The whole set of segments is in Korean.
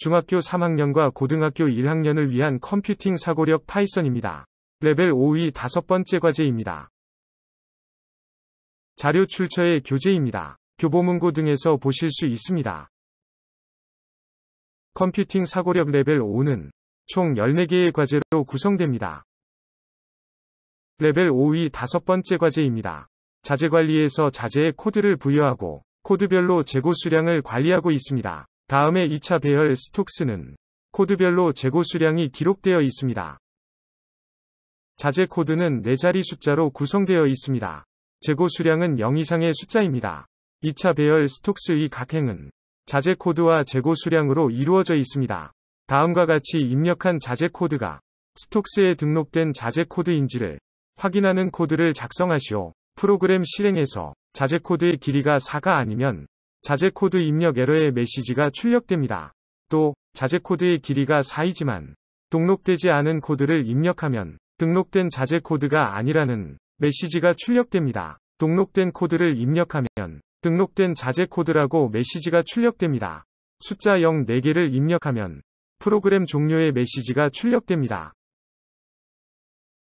중학교 3학년과 고등학교 1학년을 위한 컴퓨팅 사고력 파이썬입니다. 레벨 5위 다섯 번째 과제입니다. 자료 출처의 교재입니다. 교보문고 등에서 보실 수 있습니다. 컴퓨팅 사고력 레벨 5는 총 14개의 과제로 구성됩니다. 레벨 5위 다섯 번째 과제입니다. 자재관리에서 자재의 코드를 부여하고 코드별로 재고 수량을 관리하고 있습니다. 다음에 2차 배열 스톡스는 코드별로 재고 수량이 기록되어 있습니다. 자재 코드는 4자리 숫자로 구성되어 있습니다. 재고 수량은 0 이상의 숫자입니다. 2차 배열 스톡스의 각 행은 자재 코드와 재고 수량으로 이루어져 있습니다. 다음과 같이 입력한 자재 코드가 스톡스에 등록된 자재 코드인지를 확인하는 코드를 작성하시오. 프로그램 실행에서 자재 코드의 길이가 4가 아니면 자재 코드 입력 에러의 메시지가 출력됩니다. 또 자재 코드의 길이가 4이지만 등록되지 않은 코드를 입력하면 등록된 자재 코드가 아니라는 메시지가 출력됩니다. 등록된 코드를 입력하면 등록된 자재 코드라고 메시지가 출력됩니다. 숫자 0 4개를 입력하면 프로그램 종료의 메시지가 출력됩니다.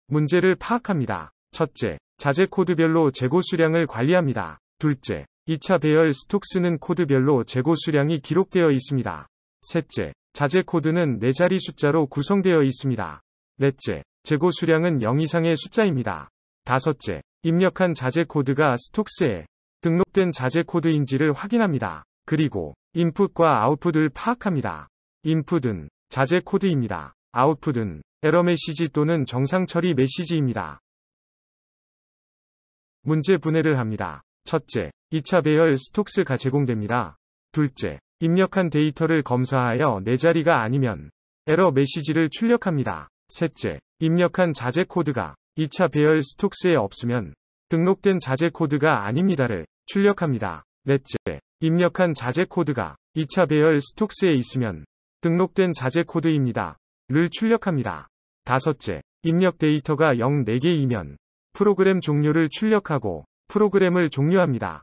문제를 파악합니다. 첫째, 자재 코드별로 재고 수량을 관리합니다. 둘째, 2차 배열 스톡스는 코드별로 재고 수량이 기록되어 있습니다. 셋째, 자재 코드는 4자리 숫자로 구성되어 있습니다. 넷째, 재고 수량은 0 이상의 숫자입니다. 다섯째, 입력한 자재 코드가 스톡스에 등록된 자재 코드인지를 확인합니다. 그리고 인풋과 아웃풋을 파악합니다. 인풋은 자재 코드입니다. 아웃풋은 에러 메시지 또는 정상 처리 메시지입니다. 문제 분해를 합니다. 첫째, 2차 배열 스톡스가 제공됩니다. 둘째, 입력한 데이터를 검사하여 내 자리가 아니면 에러 메시지를 출력합니다. 셋째, 입력한 자재 코드가 2차 배열 스톡스에 없으면 등록된 자재 코드가 아닙니다를 출력합니다. 넷째, 입력한 자재 코드가 2차 배열 스톡스에 있으면 등록된 자재 코드입니다. 를 출력합니다. 다섯째, 입력 데이터가 0 4개이면 프로그램 종료를 출력하고 프로그램을 종료합니다.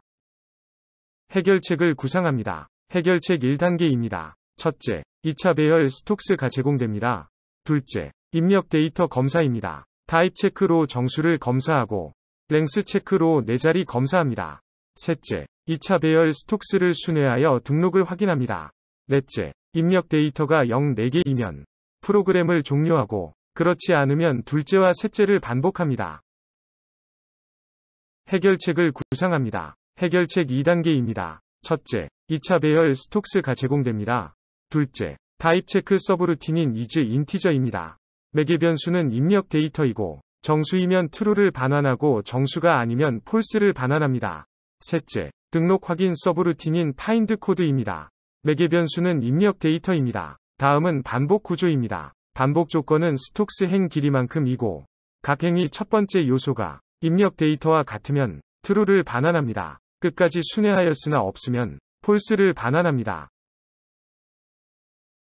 해결책을 구상합니다. 해결책 1단계입니다. 첫째, 2차 배열 스톡스가 제공됩니다. 둘째, 입력 데이터 검사입니다. 타입 체크로 정수를 검사하고 랭스 체크로 4자리 검사합니다. 셋째, 2차 배열 스톡스를 순회하여 등록을 확인합니다. 넷째, 입력 데이터가 0, 4개이면 프로그램을 종료하고 그렇지 않으면 둘째와 셋째를 반복합니다. 해결책을 구상합니다. 해결책 2단계입니다. 첫째, 2차 배열 스톡스가 제공됩니다. 둘째, 타입 체크 서브루틴인 이즈 인티저입니다. 매개 변수는 입력 데이터이고 정수이면 true를 반환하고 정수가 아니면 false를 반환합니다. 셋째, 등록 확인 서브루틴인 find 코드입니다. 매개 변수는 입력 데이터입니다. 다음은 반복 구조입니다. 반복 조건은 스톡스 행 길이만큼이고 각 행이 첫 번째 요소가 입력 데이터와 같으면 true를 반환합니다. 끝까지 순회하였으나 없으면 폴스를 반환합니다.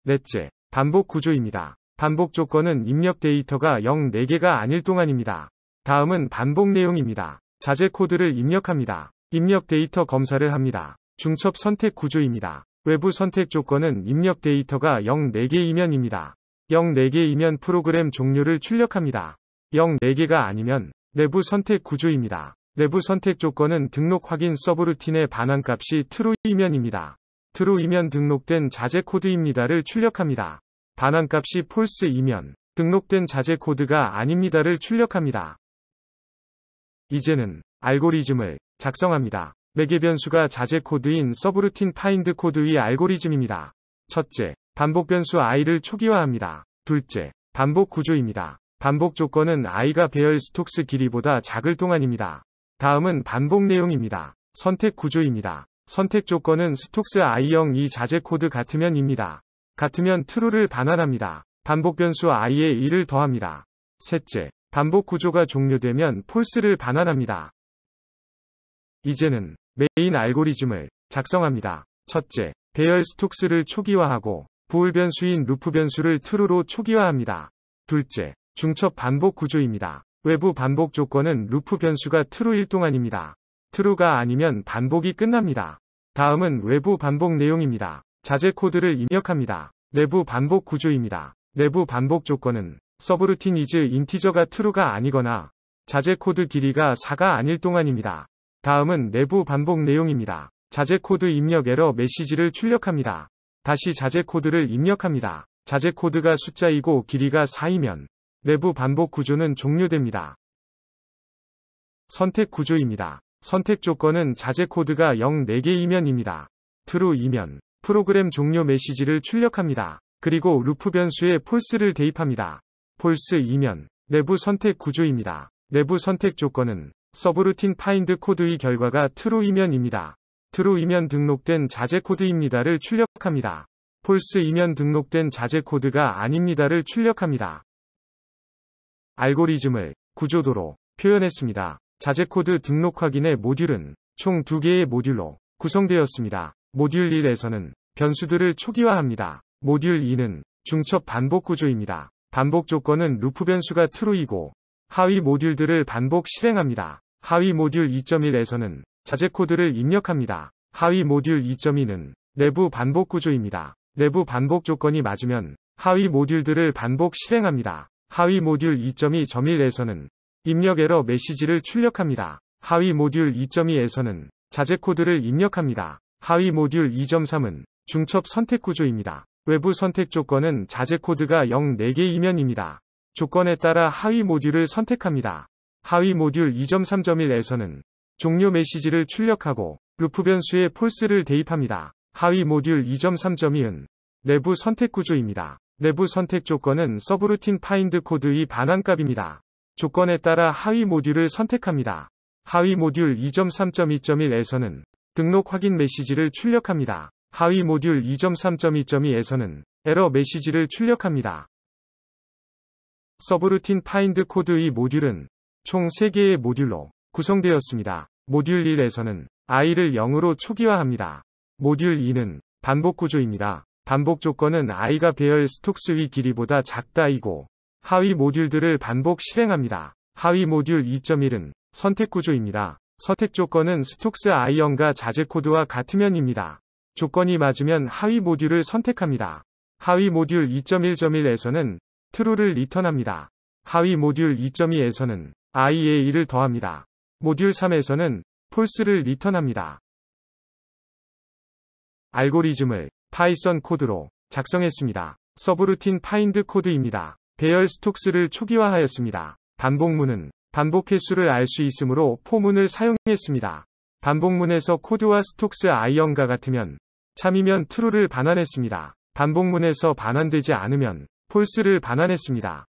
넷째, 반복 구조입니다. 반복 조건은 입력 데이터가 0 4개가 아닐 동안입니다. 다음은 반복 내용입니다. 자재 코드를 입력합니다. 입력 데이터 검사를 합니다. 중첩 선택 구조입니다. 외부 선택 조건은 입력 데이터가 0 4개이면입니다. 0 4개이면 프로그램 종료를 출력합니다. 0 4개가 아니면 내부 선택 구조입니다. 내부 선택 조건은 등록 확인 서브루틴의 반환값이 true이면입니다. true이면 등록된 자재 코드입니다를 출력합니다. 반환값이 false이면 등록된 자재 코드가 아닙니다를 출력합니다. 이제는 알고리즘을 작성합니다. 매개 변수가 자재 코드인 서브루틴 파인드 코드의 알고리즘입니다. 첫째, 반복 변수 i를 초기화합니다. 둘째, 반복 구조입니다. 반복 조건은 i가 배열 스톡스 길이보다 작을 동안입니다. 다음은 반복 내용입니다. 선택 구조입니다. 선택 조건은 스톡스 i 형이자재 코드 같으면입니다. 같으면 true를 반환합니다. 반복 변수 i에 1을 더합니다. 셋째, 반복 구조가 종료되면 false를 반환합니다. 이제는 메인 알고리즘을 작성합니다. 첫째, 배열 스톡스를 초기화하고 부울 변수인 루프 변수를 true로 초기화합니다. 둘째, 중첩 반복 구조입니다. 외부 반복 조건은 루프 변수가 true일 동안입니다. true가 아니면 반복이 끝납니다. 다음은 외부 반복 내용입니다. 자제 코드를 입력합니다. 내부 반복 구조입니다. 내부 반복 조건은 서브루틴 이즈 인티저가 true가 아니거나 자제 코드 길이가 4가 아닐 동안입니다. 다음은 내부 반복 내용입니다. 자제 코드 입력 에러 메시지를 출력합니다. 다시 자제 코드를 입력합니다. 자제 코드가 숫자이고 길이가 4이면 내부 반복 구조는 종료됩니다. 선택 구조입니다. 선택 조건은 자재 코드가 0 4개이면입니다. true이면 프로그램 종료 메시지를 출력합니다. 그리고 루프 변수에 false를 대입합니다. false이면 내부 선택 구조입니다. 내부 선택 조건은 서브루틴 파인드 코드의 결과가 true이면입니다. true이면 등록된 자재 코드입니다를 출력합니다. false이면 등록된 자재 코드가 아닙니다를 출력합니다. 알고리즘을 구조도로 표현했습니다. 자제코드 등록 확인의 모듈은 총 2개의 모듈로 구성되었습니다. 모듈 1에서는 변수들을 초기화합니다. 모듈 2는 중첩 반복 구조입니다. 반복 조건은 루프 변수가 true이고 하위 모듈들을 반복 실행합니다. 하위 모듈 2.1에서는 자제 코드를 입력합니다. 하위 모듈 2.2는 내부 반복 구조입니다. 내부 반복 조건이 맞으면 하위 모듈들을 반복 실행합니다. 하위 모듈 2.2.1에서는 입력 에러 메시지를 출력합니다. 하위 모듈 2.2에서는 자제 코드를 입력합니다. 하위 모듈 2.3은 중첩 선택 구조입니다. 외부 선택 조건은 자제 코드가 0 4개이면입니다. 조건에 따라 하위 모듈을 선택합니다. 하위 모듈 2.3.1에서는 종료 메시지를 출력하고 루프 변수에 폴스를 대입합니다. 하위 모듈 2.3.2은 내부 선택 구조입니다. 내부 선택 조건은 서브루틴 파인드 코드의 반환값입니다. 조건에 따라 하위 모듈을 선택합니다. 하위 모듈 2.3.2.1에서는 등록 확인 메시지를 출력합니다. 하위 모듈 2.3.2.2에서는 에러 메시지를 출력합니다. 서브루틴 파인드 코드의 모듈은 총 3개의 모듈로 구성되었습니다. 모듈 1에서는 i를 0으로 초기화합니다. 모듈 2는 반복 구조입니다. 반복 조건은 아이가 배열 스톡스위 길이보다 작다이고 하위 모듈들을 반복 실행합니다. 하위 모듈 2.1은 선택 구조입니다. 선택 조건은 스톡스 아이언과 자재 코드와 같으면입니다. 조건이 맞으면 하위 모듈을 선택합니다. 하위 모듈 2.1.1에서는 true를 리턴합니다. 하위 모듈 2.2에서는 i에 1을 더합니다. 모듈 3에서는 false를 리턴합니다. 알고리즘을 파이썬 코드로 작성했습니다. 서브루틴 파인드 코드입니다. 배열 스톡스를 초기화하였습니다. 반복문은 반복 횟수를 알 수 있으므로 포문을 사용했습니다. 반복문에서 코드와 스톡스 아이언과 같으면 참이면 true를 반환했습니다. 반복문에서 반환되지 않으면 false를 반환했습니다.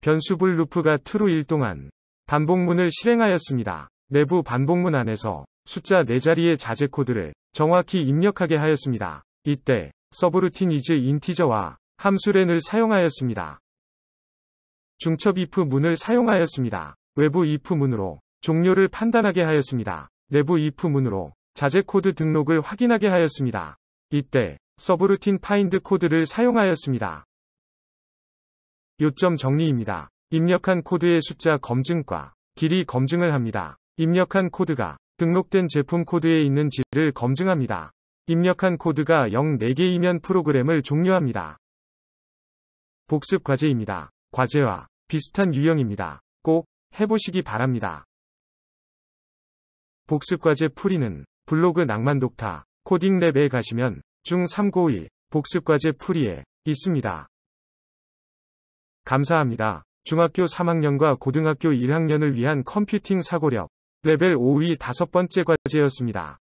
변수불 루프가 true일 동안 반복문을 실행하였습니다. 내부 반복문 안에서 숫자 4자리의 자제 코드를 정확히 입력하게 하였습니다. 이때 서브루틴 이즈 인티저와 함수렌을 사용하였습니다. 중첩 if 문을 사용하였습니다. 외부 if 문으로 종료를 판단하게 하였습니다. 내부 if 문으로 자재 코드 등록을 확인하게 하였습니다. 이때 서브루틴 파인드 코드를 사용하였습니다. 요점 정리입니다. 입력한 코드의 숫자 검증과 길이 검증을 합니다. 입력한 코드가 등록된 제품 코드에 있는 지를 검증합니다. 입력한 코드가 0 4개이면 프로그램을 종료합니다. 복습 과제입니다. 과제와 비슷한 유형입니다. 꼭 해보시기 바랍니다. 복습 과제 풀이는 블로그 낭만독타 코딩랩에 가시면 중391 복습 과제 풀이에 있습니다. 감사합니다. 중학교 3학년과 고등학교 1학년을 위한 컴퓨팅 사고력 레벨 5위 다섯 번째 과제였습니다.